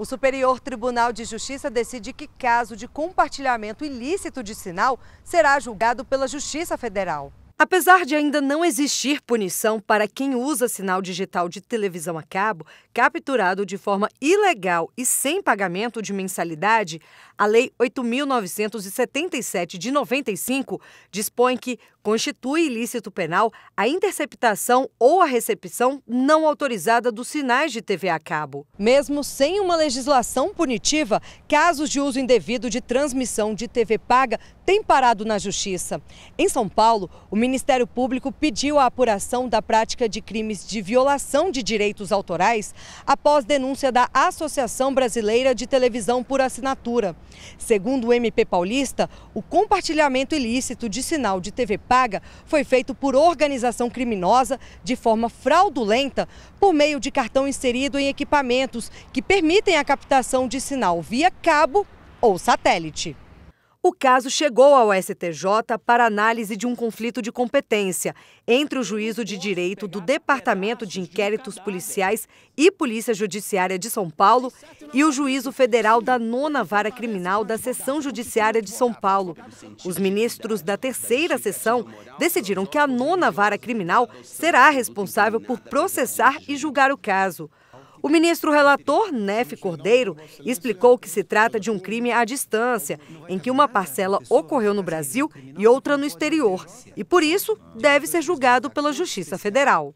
O Superior Tribunal de Justiça decide que caso de compartilhamento ilícito de sinal será julgado pela Justiça Federal. Apesar de ainda não existir punição para quem usa sinal digital de televisão a cabo, capturado de forma ilegal e sem pagamento de mensalidade, a Lei 8.977 de 95 dispõe que constitui ilícito penal a interceptação ou a recepção não autorizada dos sinais de TV a cabo. Mesmo sem uma legislação punitiva, casos de uso indevido de transmissão de TV paga têm parado na Justiça. Em São Paulo, o Ministério Público pediu a apuração da prática de crimes de violação de direitos autorais após denúncia da Associação Brasileira de Televisão por Assinatura. Segundo o MP Paulista, o compartilhamento ilícito de sinal de TV paga foi feito por organização criminosa de forma fraudulenta por meio de cartão inserido em equipamentos que permitem a captação de sinal via cabo ou satélite. O caso chegou ao STJ para análise de um conflito de competência entre o juízo de direito do Departamento de Inquéritos Policiais e Polícia Judiciária de São Paulo e o juízo federal da Nona Vara Criminal da Seção Judiciária de São Paulo. Os ministros da terceira sessão decidiram que a Nona Vara Criminal será responsável por processar e julgar o caso. O ministro relator, Nefe Cordeiro, explicou que se trata de um crime à distância, em que uma parcela ocorreu no Brasil e outra no exterior, e por isso deve ser julgado pela Justiça Federal.